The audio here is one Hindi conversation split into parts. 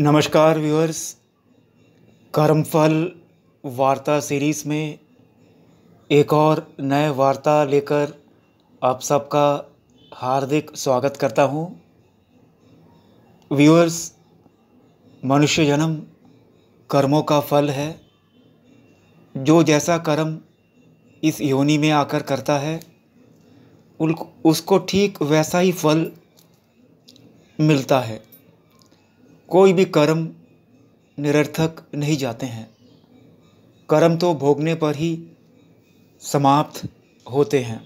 नमस्कार व्यूअर्स कर्मफल वार्ता सीरीज़ में एक और नए वार्ता लेकर आप सबका हार्दिक स्वागत करता हूँ व्यूअर्स मनुष्य जन्म कर्मों का फल है जो जैसा कर्म इस योनि में आकर करता है उसको ठीक वैसा ही फल मिलता है कोई भी कर्म निरर्थक नहीं जाते हैं कर्म तो भोगने पर ही समाप्त होते हैं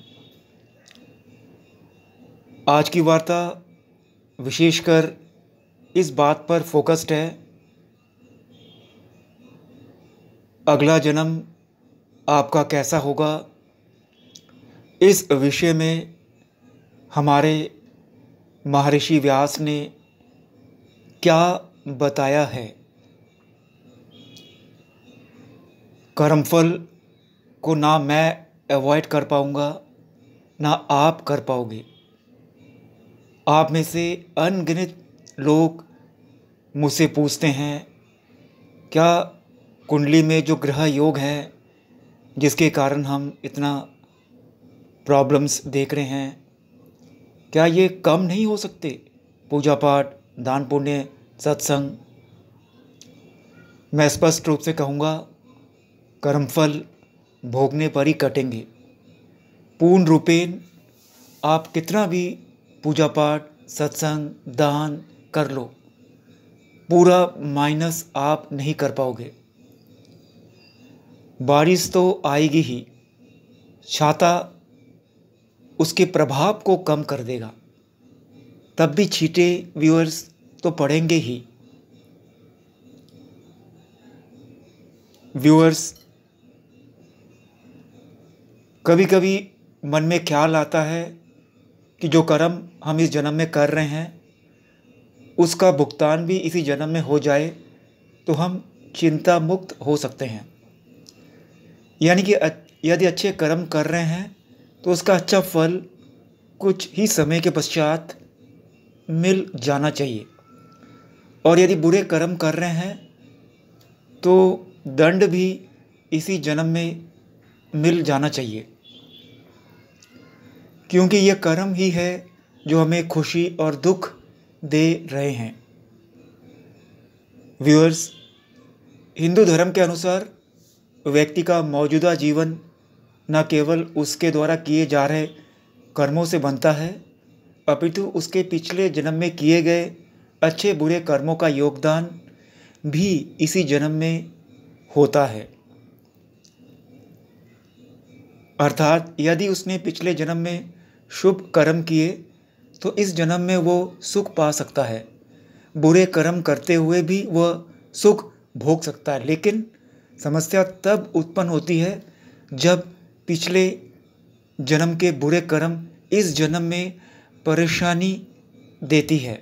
आज की वार्ता विशेषकर इस बात पर फोकस्ड है अगला जन्म आपका कैसा होगा इस विषय में हमारे महर्षि व्यास ने क्या बताया है कर्मफल को ना मैं अवॉइड कर पाऊँगा ना आप कर पाओगे आप में से अनगिनत लोग मुझसे पूछते हैं क्या कुंडली में जो ग्रह योग है जिसके कारण हम इतना प्रॉब्लम्स देख रहे हैं क्या ये कम नहीं हो सकते पूजा पाठ दान पुण्य सत्संग मैं स्पष्ट रूप से कहूँगा कर्मफल भोगने पर ही कटेंगे पूर्ण रूपेण आप कितना भी पूजा पाठ सत्संग दान कर लो पूरा माइनस आप नहीं कर पाओगे बारिश तो आएगी ही छाता उसके प्रभाव को कम कर देगा तब भी छीटे व्यूअर्स तो पढ़ेंगे ही व्यूअर्स कभी कभी मन में ख्याल आता है कि जो कर्म हम इस जन्म में कर रहे हैं उसका भुगतान भी इसी जन्म में हो जाए तो हम चिंता मुक्त हो सकते हैं यानी कि यदि अच्छे कर्म कर रहे हैं तो उसका अच्छा फल कुछ ही समय के पश्चात मिल जाना चाहिए और यदि बुरे कर्म कर रहे हैं तो दंड भी इसी जन्म में मिल जाना चाहिए क्योंकि ये कर्म ही है जो हमें खुशी और दुख दे रहे हैं व्यूअर्स हिंदू धर्म के अनुसार व्यक्ति का मौजूदा जीवन न केवल उसके द्वारा किए जा रहे कर्मों से बनता है अपितु उसके पिछले जन्म में किए गए अच्छे बुरे कर्मों का योगदान भी इसी जन्म में होता है अर्थात यदि उसने पिछले जन्म में शुभ कर्म किए तो इस जन्म में वो सुख पा सकता है बुरे कर्म करते हुए भी वह सुख भोग सकता है लेकिन समस्या तब उत्पन्न होती है जब पिछले जन्म के बुरे कर्म इस जन्म में परेशानी देती है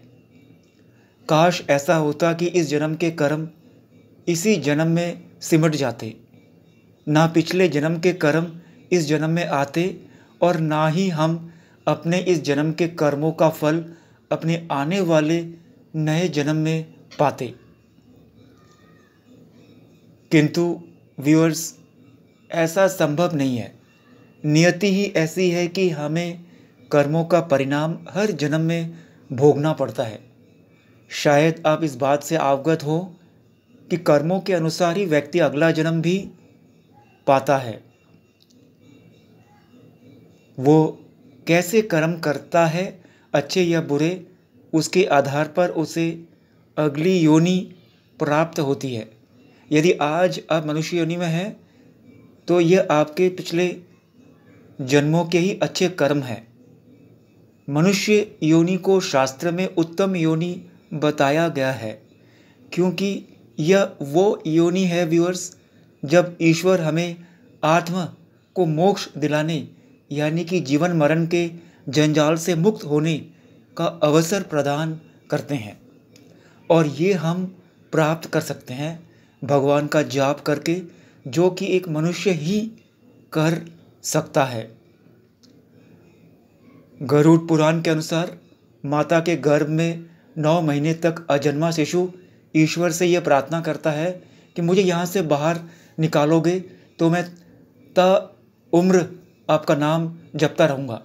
काश ऐसा होता कि इस जन्म के कर्म इसी जन्म में सिमट जाते ना पिछले जन्म के कर्म इस जन्म में आते और ना ही हम अपने इस जन्म के कर्मों का फल अपने आने वाले नए जन्म में पाते किंतु व्यूअर्स ऐसा संभव नहीं है नियति ही ऐसी है कि हमें कर्मों का परिणाम हर जन्म में भोगना पड़ता है शायद आप इस बात से अवगत हो कि कर्मों के अनुसार ही व्यक्ति अगला जन्म भी पाता है वो कैसे कर्म करता है अच्छे या बुरे उसके आधार पर उसे अगली योनि प्राप्त होती है यदि आज आप मनुष्य योनि में हैं तो यह आपके पिछले जन्मों के ही अच्छे कर्म हैं मनुष्य योनि को शास्त्र में उत्तम योनि बताया गया है क्योंकि यह वो योनि है व्यूअर्स जब ईश्वर हमें आत्मा को मोक्ष दिलाने यानी कि जीवन मरण के जंजाल से मुक्त होने का अवसर प्रदान करते हैं और ये हम प्राप्त कर सकते हैं भगवान का जाप करके जो कि एक मनुष्य ही कर सकता है गरुड़ पुराण के अनुसार माता के गर्भ में नौ महीने तक अजन्मा शिशु ईश्वर से यह प्रार्थना करता है कि मुझे यहाँ से बाहर निकालोगे तो मैं त उम्र आपका नाम जपता रहूँगा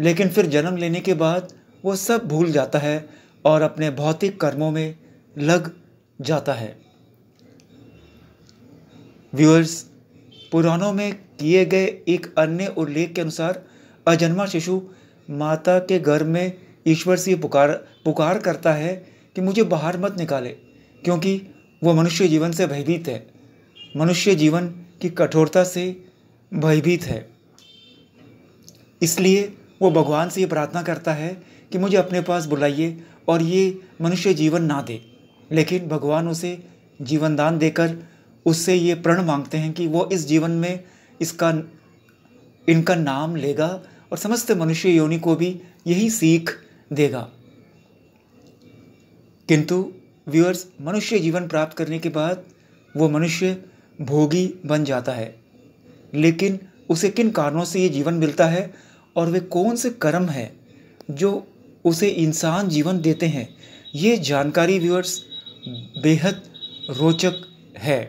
लेकिन फिर जन्म लेने के बाद वो सब भूल जाता है और अपने भौतिक कर्मों में लग जाता है व्यूअर्स पुराणों में किए गए एक अन्य उल्लेख के अनुसार अजन्मा शिशु माता के गर्भ में ईश्वर से ये पुकार पुकार करता है कि मुझे बाहर मत निकाले क्योंकि वह मनुष्य जीवन से भयभीत है मनुष्य जीवन की कठोरता से भयभीत है इसलिए वो भगवान से ये प्रार्थना करता है कि मुझे अपने पास बुलाइए और ये मनुष्य जीवन ना दे लेकिन भगवान उसे जीवनदान देकर उससे ये प्रण मांगते हैं कि वो इस जीवन में इसका इनका नाम लेगा और समस्त मनुष्य योनि को भी यही सीख देगा किंतु व्यूअर्स मनुष्य जीवन प्राप्त करने के बाद वो मनुष्य भोगी बन जाता है लेकिन उसे किन कारणों से ये जीवन मिलता है और वे कौन से कर्म हैं जो उसे इंसान जीवन देते हैं ये जानकारी व्यूअर्स बेहद रोचक है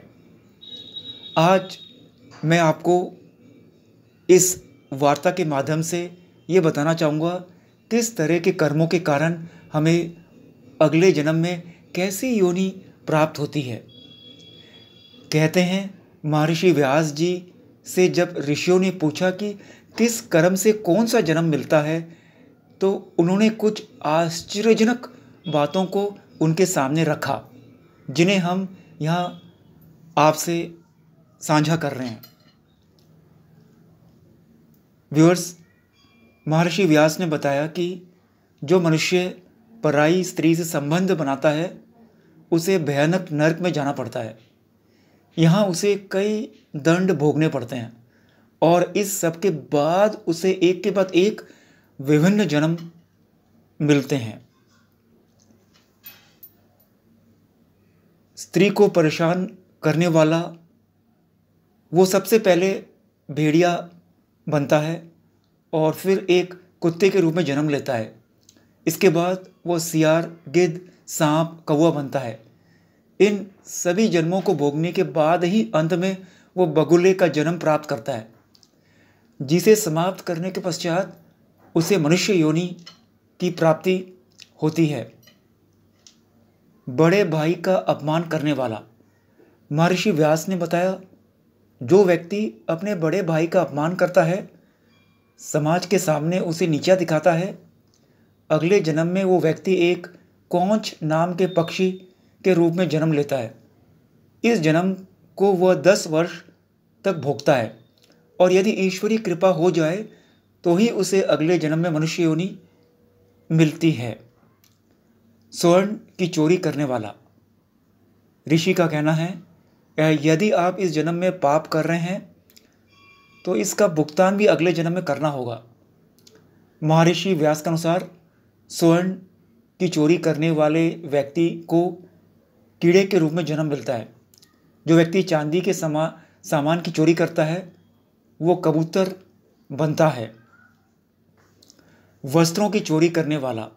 आज मैं आपको इस वार्ता के माध्यम से ये बताना चाहूँगा किस तरह के कर्मों के कारण हमें अगले जन्म में कैसी योनि प्राप्त होती है कहते हैं महर्षि व्यास जी से जब ऋषियों ने पूछा कि किस कर्म से कौन सा जन्म मिलता है तो उन्होंने कुछ आश्चर्यजनक बातों को उनके सामने रखा जिन्हें हम यहाँ आपसे साझा कर रहे हैं व्यूअर्स महर्षि व्यास ने बताया कि जो मनुष्य पराई स्त्री से संबंध बनाता है उसे भयानक नरक में जाना पड़ता है यहाँ उसे कई दंड भोगने पड़ते हैं और इस सब के बाद उसे एक के बाद एक विभिन्न जन्म मिलते हैं स्त्री को परेशान करने वाला वो सबसे पहले भेड़िया बनता है और फिर एक कुत्ते के रूप में जन्म लेता है इसके बाद वह सियार गिद्ध सांप कौआ बनता है इन सभी जन्मों को भोगने के बाद ही अंत में वो बगुले का जन्म प्राप्त करता है जिसे समाप्त करने के पश्चात उसे मनुष्य योनि की प्राप्ति होती है बड़े भाई का अपमान करने वाला महर्षि व्यास ने बताया जो व्यक्ति अपने बड़े भाई का अपमान करता है समाज के सामने उसे नीचा दिखाता है अगले जन्म में वो व्यक्ति एक कौच नाम के पक्षी के रूप में जन्म लेता है इस जन्म को वह दस वर्ष तक भोगता है और यदि ईश्वरीय कृपा हो जाए तो ही उसे अगले जन्म में मनुष्य योनि मिलती है स्वर्ण की चोरी करने वाला ऋषि का कहना है यदि आप इस जन्म में पाप कर रहे हैं तो इसका भुगतान भी अगले जन्म में करना होगा महर्षि व्यास के अनुसार स्वर्ण की चोरी करने वाले व्यक्ति को कीड़े के रूप में जन्म मिलता है जो व्यक्ति चांदी के समा सामान की चोरी करता है वो कबूतर बनता है वस्त्रों की चोरी करने वाला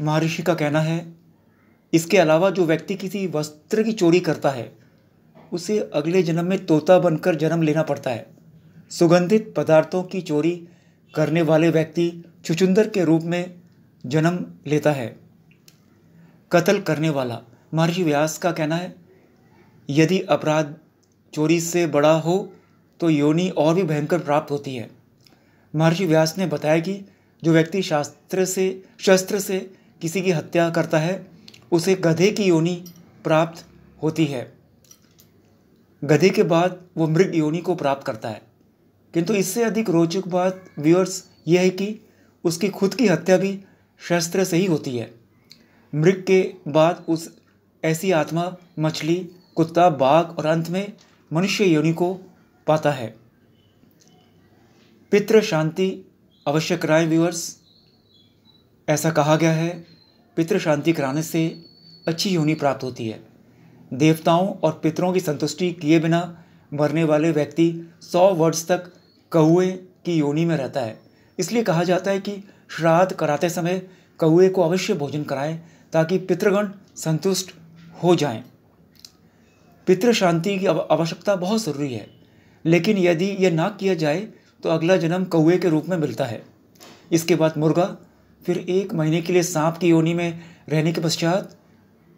महर्षि का कहना है इसके अलावा जो व्यक्ति किसी वस्त्र की चोरी करता है उसे अगले जन्म में तोता बनकर जन्म लेना पड़ता है सुगंधित पदार्थों की चोरी करने वाले व्यक्ति छुचुंदर के रूप में जन्म लेता है कत्ल करने वाला महर्षि व्यास का कहना है यदि अपराध चोरी से बड़ा हो तो योनि और भी भयंकर प्राप्त होती है महर्षि व्यास ने बताया कि जो व्यक्ति शास्त्र से शस्त्र से किसी की हत्या करता है उसे गधे की योनि प्राप्त होती है गधे के बाद वो मृग योनि को प्राप्त करता है किंतु इससे अधिक रोचक बात व्यूअर्स यह है कि उसकी खुद की हत्या भी शस्त्र से ही होती है मृग के बाद उस ऐसी आत्मा मछली कुत्ता बाघ और अंत में मनुष्य योनि को पाता है पितृ शांति अवश्य कराएं व्यूअर्स ऐसा कहा गया है पितृ शांति कराने से अच्छी योनि प्राप्त होती है देवताओं और पितरों की संतुष्टि किए बिना मरने वाले व्यक्ति सौ वर्ष तक कौए की योनि में रहता है इसलिए कहा जाता है कि श्राद्ध कराते समय कौए को अवश्य भोजन कराएं ताकि पितृगण संतुष्ट हो जाएं। पितृ शांति की आवश्यकता बहुत ज़रूरी है लेकिन यदि यह ना किया जाए तो अगला जन्म कौए के रूप में मिलता है इसके बाद मुर्गा फिर एक महीने के लिए सांप की योनि में रहने के पश्चात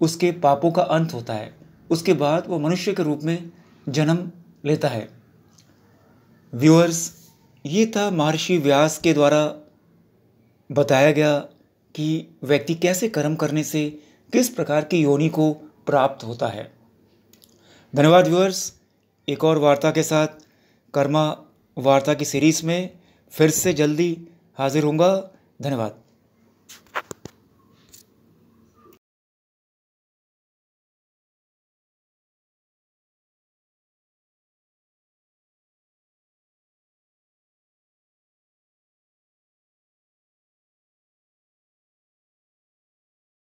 उसके पापों का अंत होता है उसके बाद वो मनुष्य के रूप में जन्म लेता है व्यूअर्स ये था महर्षि व्यास के द्वारा बताया गया कि व्यक्ति कैसे कर्म करने से किस प्रकार की योनि को प्राप्त होता है धन्यवाद व्यूअर्स एक और वार्ता के साथ कर्मा वार्ता की सीरीज़ में फिर से जल्दी हाजिर होंगे धन्यवाद